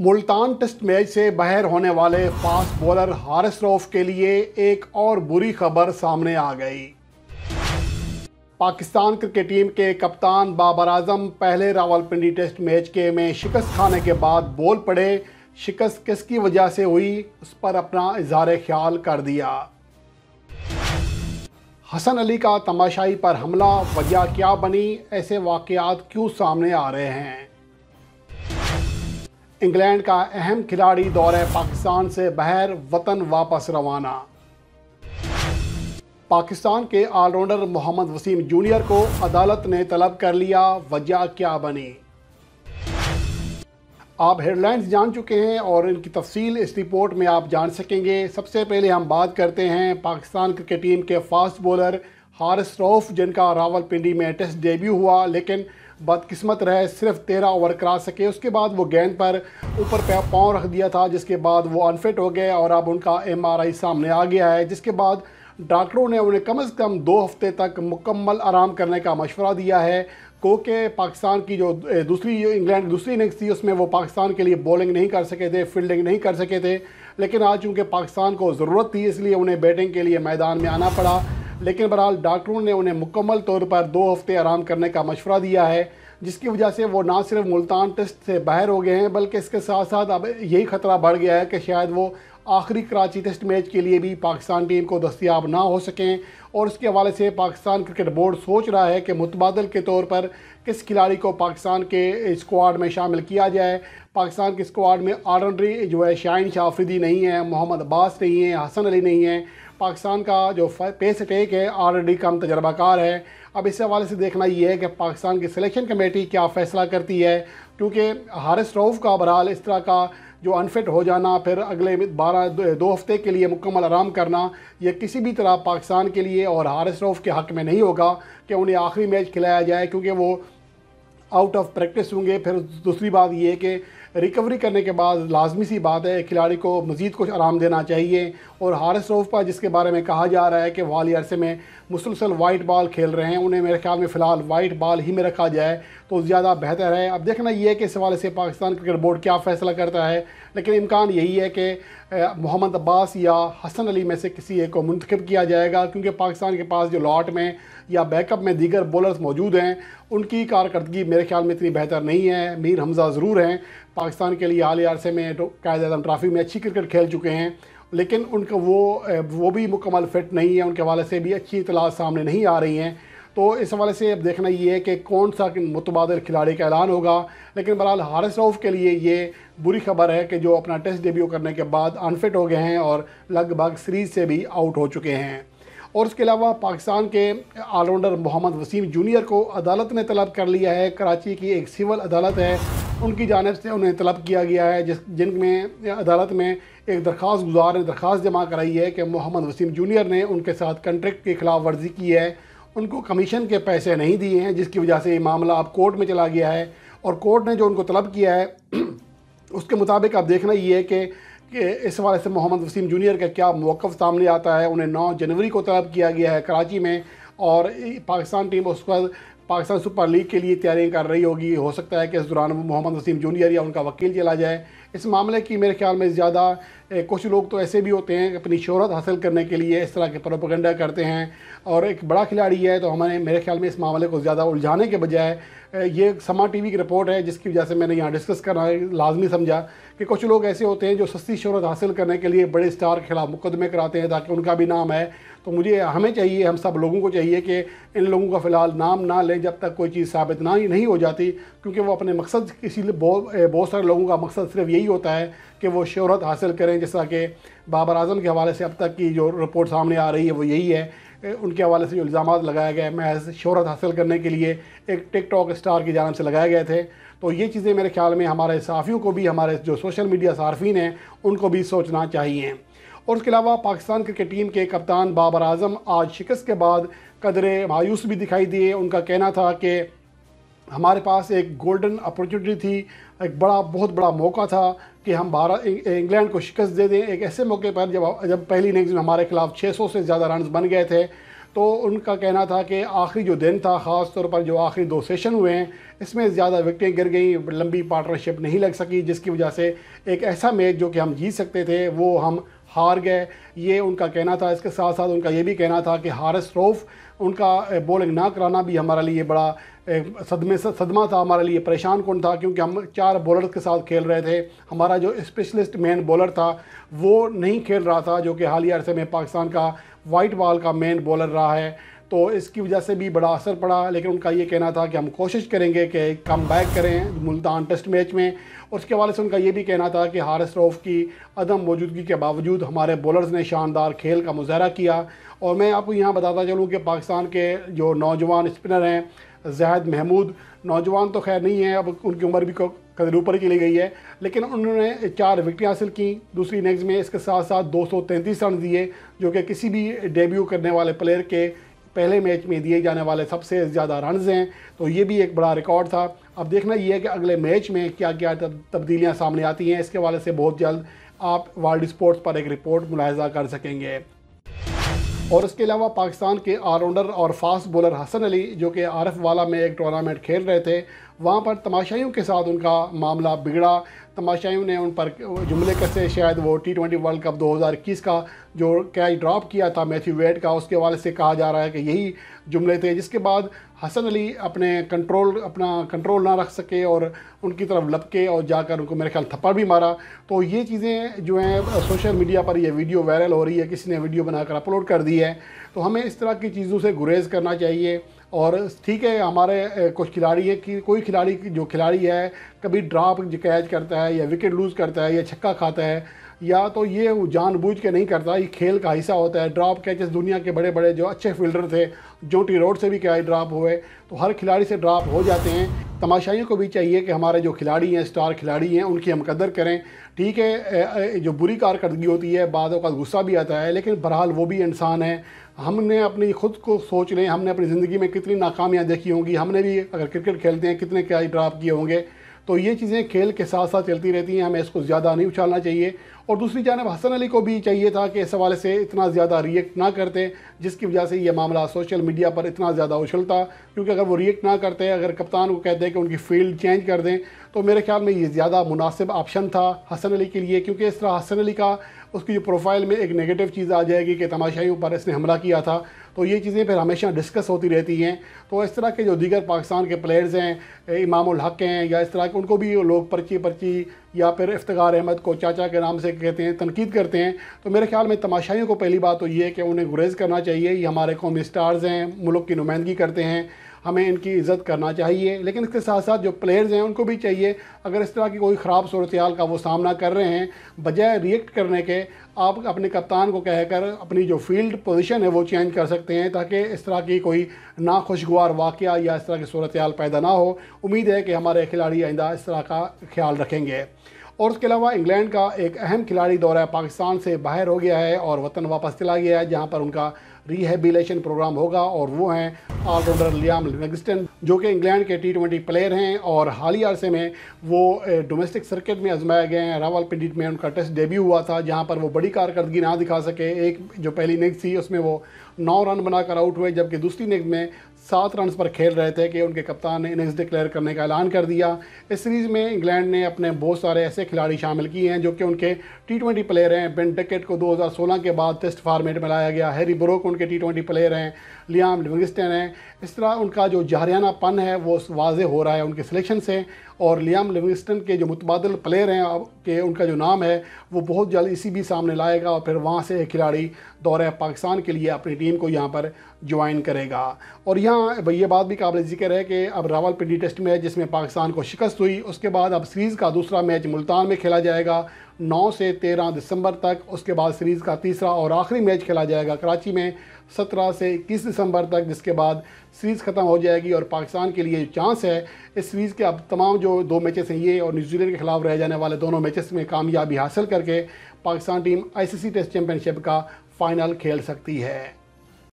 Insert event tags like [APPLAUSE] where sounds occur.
Multan test match से बाहर होने वाले फास्ट बॉलर हारिस रऊफ के लिए एक और बुरी खबर सामने आ गई पाकिस्तान क्रिकेट टीम के कप्तान बाबर आजम पहले रावलपिंडी टेस्ट मैच के में शिकस्त खाने के बाद बोल पड़े शिकस्त किसकी वजह से हुई उस पर अपना इजहार ख्याल कर दिया हसन अली का तमाशाई पर हमला वजह क्या बनी ऐसे वाक़ात क्यों सामने आ रहे हैं इंग्लैंड का अहम खिलाड़ी दौरे पाकिस्तान से बहर वतन वापस रवाना पाकिस्तान के ऑलराउंडर मोहम्मद वसीम जूनियर को अदालत ने तलब कर लिया वजह क्या बनी आप हेडलाइंस जान चुके हैं और इनकी तफसील इस रिपोर्ट में आप जान सकेंगे सबसे पहले हम बात करते हैं पाकिस्तान क्रिकेट टीम के फास्ट बॉलर हारिस रौफ जिनका रावलपिंडी में टेस्ट डेब्यू हुआ लेकिन बदकिस्मत रहे सिर्फ तेरह ओवर करा सके उसके बाद वो गेंद पर ऊपर पे पाँव रख दिया था जिसके बाद वो अनफिट हो गए और अब उनका एमआरआई सामने आ गया है जिसके बाद डॉक्टरों ने उन्हें कम अज़ कम दो हफ्ते तक मुकम्मल आराम करने का मशवरा दिया है क्योंकि पाकिस्तान की जो दूसरी इंग्लैंड की दूसरी इनिंग्स थी उसमें वो पाकिस्तान के लिए बॉलिंग नहीं कर सके थे फील्डिंग नहीं कर सके थे लेकिन आज चूँकि पाकिस्तान को ज़रूरत थी इसलिए उन्हें बैटिंग के लिए मैदान में आना पड़ा लेकिन बहरहाल डॉक्टरों ने उन्हें मुकम्मल तौर पर दो हफ्ते आराम करने का मशवरा दिया है जिसकी वजह से वो ना सिर्फ मुल्तान टेस्ट से बाहर हो गए हैं बल्कि इसके साथ साथ अब यही खतरा बढ़ गया है कि शायद वो आखिरी कराची टेस्ट मैच के लिए भी पाकिस्तान टीम को दस्तियाब ना हो सकें और इसके हवाले से पाकिस्तान क्रिकेट बोर्ड सोच रहा है कि मुतबादल के तौर पर किस खिलाड़ी को पाकिस्तान के स्क्वाड में शामिल किया जाए पाकिस्तान के स्क्वाड में आर्डनरी जो है शाहिन शाह आफरीदी नहीं है मोहम्मद अब्बास नहीं है हसन अली नहीं है पाकिस्तान का जो पेस अटैक है ऑलरेडी कम तजर्बाकार है अब इस हवाले से देखना ये है कि पाकिस्तान की सिलेक्शन कमेटी क्या फ़ैसला करती है क्योंकि हारिस रऊफ़ का बहरहाल इस तरह का जो अनफिट हो जाना फिर अगले बारह दो, दो हफ्ते के लिए मुकम्मल आराम करना यह किसी भी तरह पाकिस्तान के लिए और हारिस रऊफ़ के हक़ में नहीं होगा कि उन्हें आखिरी मैच खिलाया जाए क्योंकि वो आउट ऑफ प्रैक्टिस होंगे फिर दूसरी बात ये कि रिकवरी करने के बाद लाजमी सी बात है खिलाड़ी को मज़ीद कुछ आराम देना चाहिए और हारिस रोफ पर जिसके बारे में कहा जा रहा है कि वाली अरसे में मुसलसल वाइट बॉल खेल रहे हैं उन्हें मेरे ख्याल में फ़िलहाल वाइट बॉल ही में रखा जाए तो ज़्यादा बेहतर है अब देखना यह है कि इस हवाले से पाकिस्तान क्रिकेट बोर्ड क्या फ़ैसला करता है लेकिन इम्कान यही है कि मोहम्मद अब्बास या हसन अली में से किसी एक को मंतखब किया जाएगा क्योंकि पाकिस्तान के पास जो लॉट में या बैकअप में दीगर बॉलर्स मौजूद हैं उनकी कारकर्दगी मेरे ख्याल में इतनी बेहतर नहीं है मीर हमज़ा ज़रूर हैं पाकिस्तान के लिए हाल अरसे में तो कायद अजम ट्राफ़ी में अच्छी क्रिकेट खेल चुके हैं लेकिन उनका वो वो भी मुकम्मल फिट नहीं है उनके हवाले से भी अच्छी इतलात सामने नहीं आ रही हैं तो इस हवाले से अब देखना ये है कि कौन सा मुतबाद खिलाड़ी का ऐलान होगा लेकिन बहरहाल हारिस रऊफ़ के लिए ये बुरी खबर है कि जो अपना टेस्ट डेब्यू करने के बाद अनफिट हो गए हैं और लगभग सीरीज़ से भी आउट हो चुके हैं और इसके अलावा पाकिस्तान के ऑलराउंडर मोहम्मद वसीम जूनियर को अदालत ने तलब कर लिया है कराची की एक सिविल अदालत है उनकी जानब से उन्हें तलब किया गया है जिस जिनमें अदालत में एक दरख्वास्त गुजार ने दरख्वास्त जमा कराई है कि मोहम्मद वसीम जूनियर ने उनके साथ कंट्रैक्ट के खिलाफ वर्जी की है उनको कमीशन के पैसे नहीं दिए हैं जिसकी वजह से ये मामला अब कोर्ट में चला गया है और कोर्ट ने जो उनको तलब किया है [CLEARS THROAT] उसके मुताबिक आप देखना ये है कि कि इस हवाले से मोहम्मद वसीम जूनियर का क्या मौक़ सामने आता है उन्हें नौ जनवरी को तलब किया गया है कराची में और पाकिस्तान टीम उस पर पाकिस्तान सुपर लीग के लिए तैयारियाँ कर रही होगी हो सकता है कि इस दौरान मोहम्मद वसीम जूनियर या उनका वकील चला जाए इस मामले की मेरे ख्याल में ज़्यादा कुछ लोग तो ऐसे भी होते हैं अपनी शहरत हासिल करने के लिए इस तरह के प्रोपोगंडा करते हैं और एक बड़ा खिलाड़ी है तो हमारे मेरे ख्याल में इस मामले को ज़्यादा उलझाने के बजाय ये समा टीवी की रिपोर्ट है जिसकी वजह से मैंने यहाँ डिस्कस करना लाजमी समझा कि कुछ लोग ऐसे होते हैं जो सस्ती शहरत हासिल करने के लिए बड़े स्टार के खिलाफ मुकदमे कराते हैं ताकि उनका भी नाम है तो मुझे हमें चाहिए हम सब लोगों को चाहिए कि इन लोगों का फ़िलहाल नाम ना लें जब तक कोई चीज़ साबित ना ही नहीं हो जाती क्योंकि वो अपने मकसद इसीलिए बहुत बहुत सारे लोगों का मकसद सिर्फ ये यही होता है कि वो शहरत हासिल करें जैसा कि बाबर आजम के हवाले से अब तक की जो रिपोर्ट सामने आ रही है वो यही है उनके हवाले से जो इल्ज़ाम लगाया गया है महज शहरत हासिल करने के लिए एक टिक टॉक स्टार की जानब से लगाए गए थे तो ये चीज़ें मेरे ख्याल में हमारे सहाफ़ियों को भी हमारे जो सोशल मीडिया सार्फिन हैं उनको भी सोचना चाहिए और उसके अलावा पाकिस्तान क्रिकेट टीम के कप्तान बाबर आजम आज शिकस्त के बाद कदरे मायूस भी दिखाई दिए उनका कहना था कि हमारे पास एक गोल्डन अपॉर्चुनिटी थी एक बड़ा बहुत बड़ा मौका था कि हम भारत इंग्लैंड को शिकस्त दे दें एक ऐसे मौके पर जब जब पहली इनिंग्स में हमारे खिलाफ 600 से ज़्यादा रन बन गए थे तो उनका कहना था कि आखिरी जो दिन था ख़ास तौर पर जो आखिरी दो सेशन हुए हैं इसमें ज़्यादा विकटें गिर गई लंबी पार्टनरशिप नहीं लग सकी जिसकी वजह से एक ऐसा मैच जो कि हम जीत सकते थे वो हम हार गए ये उनका कहना था इसके साथ साथ उनका ये भी कहना था कि हारिस रोफ़ उनका बॉलिंग ना कराना भी हमारे लिए बड़ा सदमे सदमा था हमारे लिए परेशान कौन था क्योंकि हम चार बॉलर के साथ खेल रहे थे हमारा जो स्पेशलिस्ट मेन बॉलर था वो नहीं खेल रहा था जो कि हालिया अरसे में पाकिस्तान का वाइट बॉल का मेन बॉलर रहा है तो इसकी वजह से भी बड़ा असर पड़ा लेकिन उनका ये कहना था कि हम कोशिश करेंगे कि कम बैक करें मुल्तान टेस्ट मैच में उसके हवाले से उनका ये भी कहना था कि हारिस रऊफ़ की अदम मौजूदगी के बावजूद हमारे बॉलर्स ने शानदार खेल का मुजाहरा किया और मैं आपको यहाँ बताता चलूँ कि पाकिस्तान के जो नौजवान स्पिनर हैं जहद महमूद नौजवान तो खैर नहीं है अब उनकी उम्र भी कदर ऊपर चली गई है लेकिन उन्होंने चार विकटें हासिल की दूसरी इनिंग्स में इसके साथ साथ दो रन दिए जो कि किसी भी डेब्यू करने वाले प्लेयर के पहले मैच में दिए जाने वाले सबसे ज़्यादा रनज हैं तो ये भी एक बड़ा रिकॉर्ड था अब देखना ये है कि अगले मैच में क्या क्या तब्दीलियाँ सामने आती हैं इसके वाले से बहुत जल्द आप वर्ल्ड स्पोर्ट्स पर एक रिपोर्ट मुलायजा कर सकेंगे और इसके अलावा पाकिस्तान के ऑलराउंडर और फास्ट बॉलर हसन अली जो कि आरफ वाला में एक टूर्नामेंट खेल रहे थे वहाँ पर तमाशाइयों के साथ उनका मामला बिगड़ा तमाशाइयों ने उन पर जुमले कसे शायद वो टी ट्वेंटी वर्ल्ड कप 2021 का जो कैच ड्रॉप किया था मैथ्यू वेट का उसके हवाले से कहा जा रहा है कि यही जुमले थे जिसके बाद हसन अली अपने कंट्रोल अपना कंट्रोल ना रख सके और उनकी तरफ लपके और जाकर उनको मेरे ख्याल थप्पड़ भी मारा तो ये चीज़ें जो हैं सोशल मीडिया पर ये वीडियो वायरल हो रही है किसी ने वीडियो बनाकर अपलोड कर दी है तो हमें इस तरह की चीज़ों से गुरेज करना चाहिए और ठीक है हमारे कुछ खिलाड़ी है कि कोई खिलाड़ी जो खिलाड़ी है कभी ड्रॉप कैच करता है या विकेट लूज़ करता है या छक्का खाता है या तो ये जानबूझ के नहीं करता ये खेल का हिस्सा होता है ड्रॉप कैचेस दुनिया के बड़े बड़े जो अच्छे फील्डर थे जोटी रोड से भी क्या ड्रॉप हुए तो हर खिलाड़ी से ड्रॉप हो जाते हैं तमाशाइयों को भी चाहिए कि हमारे जो खिलाड़ी हैं स्टार खिलाड़ी हैं उनकी हम कदर करें ठीक है जो बुरी कारकर्दगी होती है बाद अवत गुस्सा भी आता है लेकिन बहरहाल वो भी इंसान है हमने अपनी खुद को सोच लें हमने अपनी ज़िंदगी में कितनी नाकामियाँ देखी होंगी हमने भी अगर क्रिकेट खेलते हैं कितने क्या ड्राप किए होंगे तो ये चीज़ें खेल के साथ साथ चलती रहती हैं हमें इसको ज़्यादा नहीं उछालना चाहिए और दूसरी जानब हसन अली को भी चाहिए था कि इस हवाले से इतना ज़्यादा रिएक्ट ना करते जिसकी वजह से ये मामला सोशल मीडिया पर इतना ज़्यादा उछलता क्योंकि अगर वो रिएक्ट ना करते अगर कप्तान को कहते हैं कि उनकी फील्ड चेंज कर दें तो मेरे ख्याल में ये ज़्यादा मुनासिब ऑप्शन था हसन अली के लिए क्योंकि इस तरह हसन अली का उसकी जो प्रोफाइल में एक नेगेटिव चीज़ आ जाएगी कि तमाशाइयों पर इसने हमला किया था तो ये चीज़ें फिर हमेशा डिस्कस होती रहती हैं तो इस तरह के जो दीगर पाकिस्तान के प्लेयर्स हैं इमाम हक हैं या इस तरह के उनको भी लोग पर्ची पर्ची या फिर इफ्तार अहमद को चाचा के नाम से कहते हैं तनकीद करते हैं तो मेरे ख्याल में तमाशाइयों को पहली बात तो ये है कि उन्हें गुरेज करना चाहिए ये हमारे कौमी स्टार्स हैं मुल्क की नुमाइंदगी करते हैं हमें इनकी इज़्ज़त करना चाहिए लेकिन इसके साथ साथ जो प्लेयर्स हैं उनको भी चाहिए अगर इस तरह की कोई ख़राब सूरत का वो सामना कर रहे हैं बजाय रिएक्ट करने के आप अपने कप्तान को कहकर अपनी जो फील्ड पोजीशन है वो चेंज कर सकते हैं ताकि इस तरह की कोई नाखुशगवार वाक़ या इस तरह की सूरत पैदा ना हो उम्मीद है कि हमारे खिलाड़ी आइंदा इस तरह का ख्याल रखेंगे और उसके अलावा इंग्लैंड का एक अहम खिलाड़ी दौरा पाकिस्तान से बाहर हो गया है और वतन वापस चला गया है जहाँ पर उनका रिहेबिलेशन प्रोग्राम होगा और वो हैं ऑलराउंडर लियाम लिगस्टन जो कि इंग्लैंड के टी ट्वेंटी प्लेयर हैं और हालिया अरसे में वो डोमेस्टिक सर्किट में आजमाए गए हैं पिंडी में उनका टेस्ट डेब्यू हुआ था जहां पर वो बड़ी कारकर्दगी ना दिखा सके एक जो पहली नेग थी उसमें वो नौ रन बनाकर आउट हुए जबकि दूसरी नेग में सात रन पर खेल रहे थे कि उनके कप्तान ने इनिंग्स डिक्लेयर करने का ऐलान कर दिया इस सीरीज़ में इंग्लैंड ने अपने बहुत सारे ऐसे खिलाड़ी शामिल किए हैं जो कि उनके टी ट्वेंटी प्लेयर हैं बिन टिकेट को 2016 के बाद टेस्ट फार्मेट में लाया गया हैरी ब्रोक उनके टी ट्वेंटी प्लेयर हैं लियाम लिविंगस्टन हैं इस तरह उनका जो जहरियाना पन है वो वाज हो रहा है उनके सिलेक्शन से और लियाम लिविंगस्टन के जो मुतबादल प्लेयर हैं के उनका जो नाम है वो बहुत जल्द इसी भी सामने लाएगा और फिर वहाँ से खिलाड़ी दौरे पाकिस्तान के लिए अपनी टीम को यहाँ पर ज्वाइन करेगा और यहाँ ये बात भी काबिल जिक्र है कि अब रावलपिंडी टेस्ट मैच जिसमें पाकिस्तान को शिकस्त हुई उसके बाद अब सीरीज़ का दूसरा मैच मुल्तान में खेला जाएगा 9 से 13 दिसंबर तक उसके बाद सीरीज़ का तीसरा और आखिरी मैच खेला जाएगा कराची में 17 से 21 दिसंबर तक जिसके बाद सीरीज़ ख़त्म हो जाएगी और पाकिस्तान के लिए चांस है इस सीरीज़ के अब तमाम जो दो मैचेस हैं ये और न्यूजीलैंड के खिलाफ रह जाने वाले दोनों मैचेस में कामयाबी हासिल करके Pakistan team ICC test championship का फ़ाइनल खेल सकती है